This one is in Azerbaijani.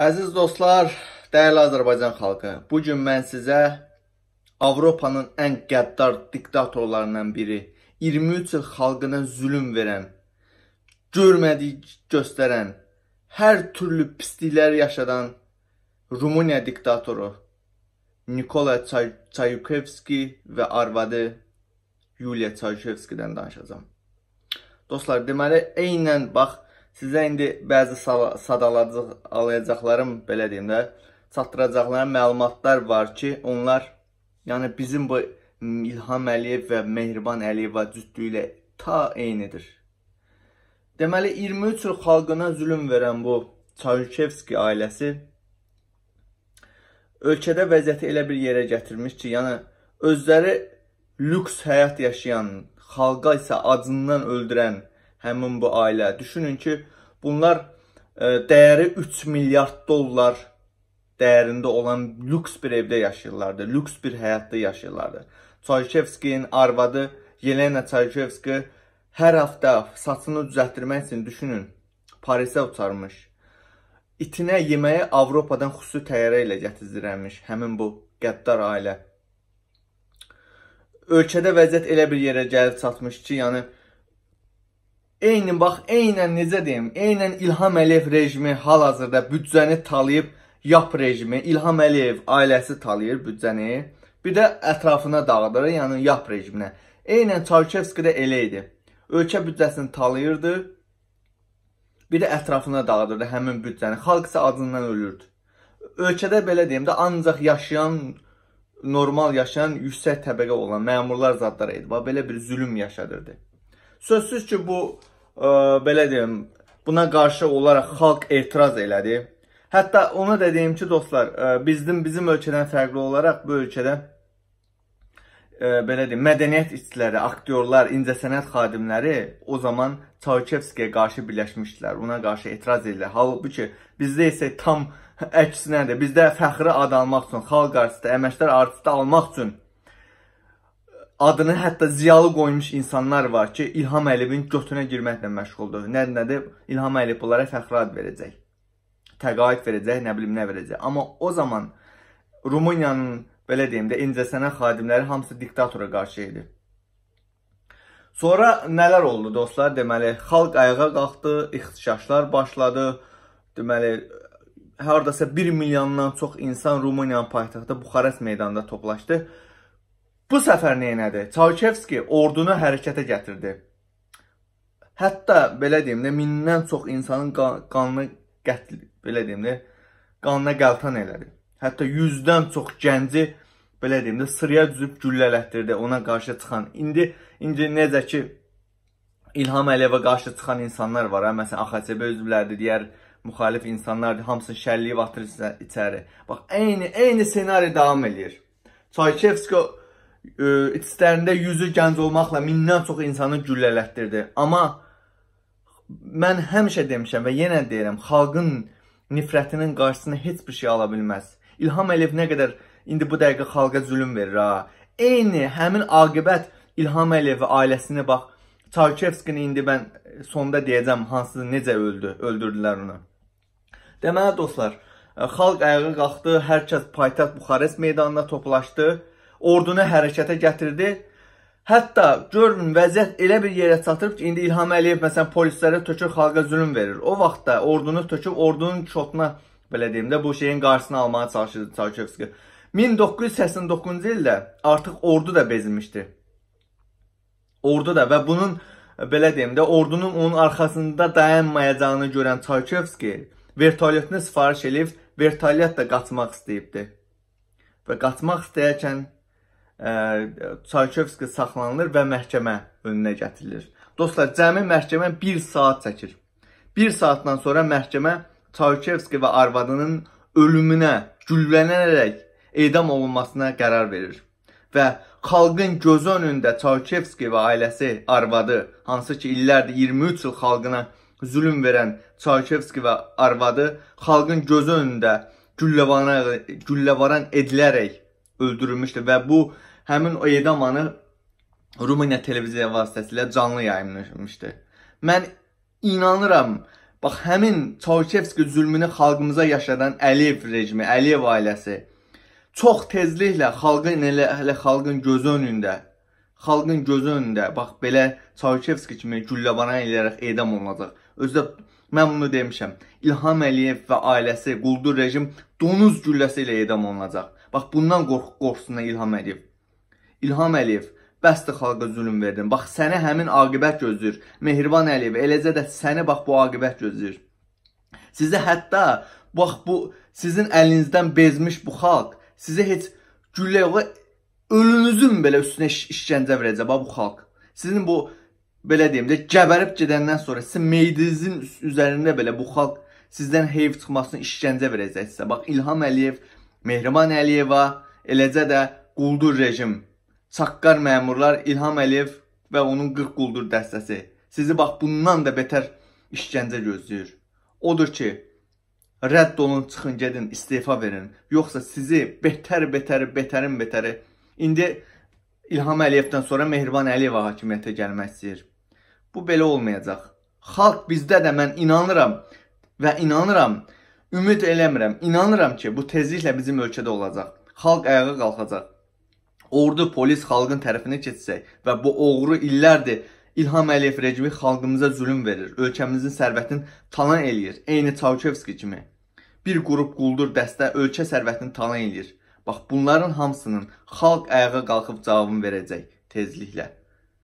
Əziz dostlar, dəyərli Azərbaycan xalqı, bu gün mən sizə Avropanın ən qəddar diktatorlarından biri, 23 il xalqına zülm verən, görmədiyi göstərən, hər türlü pisliklər yaşadan Rumıniya diktatoru Nikola Çayukevski və arvadı Yuliya Çayukevskidən danışacağam. Dostlar, deməli, eynən bax, Sizə indi bəzi sadalayacaqlarım, belə deyim də, çatdıracaqlarım məlumatlar var ki, onlar, yəni bizim bu İlham Əliyev və Mehriban Əliyeva cütlüyü ilə ta eynidir. Deməli, 23 il xalqına zülüm verən bu Çayurkevski ailəsi ölkədə vəziyyəti elə bir yerə gətirmiş ki, yəni özləri lüks həyat yaşayan, xalqa isə acından öldürən, həmin bu ailə. Düşünün ki, bunlar ə, e, dəyəri 3 milyard dollar dəyərində olan lüks bir evdə yaşayırlardı, lüks bir həyatda yaşayırlardı. Çaykevskinin arvadı Yelena Çaykevski hər həftə saçını düzəltdirmək üçün düşünün, Parisə uçarmış. İtinə yeməyə Avropadan xüsusi təyyarə ilə gətirilmiş həmin bu qəddar ailə. Ölkədə vəziyyət elə bir yerə gəlib çatmış ki, yəni Eyni bax, eynən necə deyim, eynən İlham Əliyev rejimi hal-hazırda büdcəni talayıb YAP rejimi, İlham Əliyev ailəsi talayır büdcəni, bir də ətrafına dağıdır, yəni YAP rejiminə. Eynən Çarkevskidə elə idi. Ölkə büdcəsini talayırdı, bir də ətrafına dağıdırdı həmin büdcəni. Xalq isə acından ölürdü. Ölkədə belə deyim də ancaq yaşayan, normal yaşayan yüksək təbəqə olan məmurlar zadları idi. Bax, belə bir zülüm yaşadırdı. Sözsüz ki, bu belə deyim, buna qarşı olaraq xalq etiraz elədi. Hətta ona da deyim ki, dostlar, bizim bizim ölkədən fərqli olaraq bu ölkədə ə, belə deyim, mədəniyyət işçiləri, aktyorlar, incəsənət xadimləri o zaman Çaykevskiyə qarşı birləşmişdilər. Ona qarşı etiraz edirlər. Halbuki bizdə isə tam əksinədir. Bizdə fəxri ad almaq üçün, xalq artisti, əməkdar artisti almaq üçün adını hətta ziyalı qoymuş insanlar var ki, İlham Əliyevin götünə girməklə məşğuldur. Nə nədir? İlham Əliyev bunlara fəxri ad verəcək. Təqaüd verəcək, nə bilim nə verəcək. Amma o zaman Rumıniyanın belə deyim də incəsənət xadimləri hamısı diktatora qarşı idi. Sonra nələr oldu dostlar? Deməli, xalq ayağa qalxdı, ixtişaşlar başladı. Deməli, hardasa 1 milyondan çox insan Rumıniyanın paytaxtı Buxarest meydanında toplaşdı Bu səfər neynədi? Çaykevski ordunu hərəkətə gətirdi. Hətta belə deyim də mindən çox insanın qan qanını qətl belə deyim də qanına qəltan elədi. Hətta 100-dən çox gənci belə deyim də sıraya düzüb güllələtdirdi ona qarşı çıxan. İndi indi necə ki İlham Əliyevə qarşı çıxan insanlar var, hə? məsələn AXÇB üzvləridir, digər müxalif insanlardır, hamısını şəlliyib atır içəri. Bax, eyni eyni ssenari davam eləyir. Çaykevski içlərində yüzü gənc olmaqla mindən çox insanı güllələtdirdi. Amma mən həmişə demişəm və yenə deyirəm, xalqın nifrətinin qarşısını heç bir şey ala bilməz. İlham Əliyev nə qədər indi bu dəqiqə xalqa zülm verir ha. Eyni həmin aqibət İlham Əliyev ailəsini bax Çarkevskini indi mən sonda deyəcəm hansı necə öldü, öldürdülər onu. Deməli dostlar, xalq ayağa qalxdı, hər kəs paytaxt Buxarest meydanına toplaşdı ordunu hərəkətə gətirdi. Hətta görün vəziyyət elə bir yerə çatırıb ki, indi İlham Əliyev məsələn polislərə tökür, xalqa zülm verir. O vaxtda ordunu töküb ordunun şotuna belə deyim də bu şeyin qarşısını almağa çalışırdı Çarkovski. 1989-cu ildə artıq ordu da bezilmişdi. Ordu da və bunun belə deyim də ordunun onun arxasında dayanmayacağını görən Çarkovski vertolyotunu sifariş eləyib vertolyot da qaçmaq istəyibdi. Və qaçmaq istəyərkən Çaykövski saxlanılır və məhkəmə önünə gətirilir. Dostlar, cəmi məhkəmə 1 saat çəkir. 1 saatdan sonra məhkəmə Çaykövski və arvadının ölümünə güllənərək edam olunmasına qərar verir. Və xalqın gözü önündə Çaykövski və ailəsi, arvadı, hansı ki illərdir 23 il xalqına zülm verən Çaykövski və arvadı xalqın gözü önündə güllələvaran, güllələvaran edilərək öldürülmüşdü və bu həmin o edamını Rumıniya televiziya vasitəsilə canlı yayımlanmışdı. Mən inanıram, bax həmin Çauçevski zülmünü xalqımıza yaşadan Əliyev rejimi, Əliyev ailəsi çox tezliklə xalqın elə, elə xalqın gözü önündə, xalqın gözü önündə bax belə Çauçevski kimi gülləbaran eləyərək edam olunacaq. Özdə mən bunu demişəm. İlham Əliyev və ailəsi quldur rejim donuz gülləsi ilə edam olunacaq. Bax bundan qorxu qorxusundan İlham Əliyev. İlham Əliyev, bəsdir xalqa zülm verdin. Bax sənə həmin aqibət gözləyir. Mehriban Əliyev, eləcə də səni bax bu aqibət gözləyir. Sizə hətta bax bu sizin əlinizdən bezmiş bu xalq sizə heç güllə yox ölünüzün belə üstünə iş işgəncə verəcək bax bu xalq. Sizin bu belə deyim də gəbərib gedəndən sonra sizin meyidinizin üzərində belə bu xalq sizdən heyf çıxmasını işgəncə verəcək sizə. Bax İlham Əliyev Mehriban Əliyeva, eləcə də quldur rejim, saqqar məmurlar İlham Əliyev və onun 40 quldur dəstəsi sizi bax bundan da betər işgəncə gözləyir. Odur ki, rədd olun, çıxın, gedin, istefa verin. Yoxsa sizi betər, betər, betərin betəri. İndi İlham Əliyevdən sonra Mehriban Əliyeva hakimiyyətə gəlmək istəyir. Bu belə olmayacaq. Xalq bizdə də mən inanıram və inanıram. Ümid eləmirəm, inanıram ki, bu tezliklə bizim ölkədə olacaq. Xalq ayağa qalxacaq. Ordu, polis xalqın tərəfinə keçsək və bu oğru illərdir İlham Əliyev rejimi xalqımıza zülm verir, ölkəmizin sərvətini talan eləyir, eyni Çavkevski kimi. Bir qrup quldur dəstə ölkə sərvətini talan eləyir. Bax, bunların hamısının xalq ayağa qalxıb cavabını verəcək tezliklə.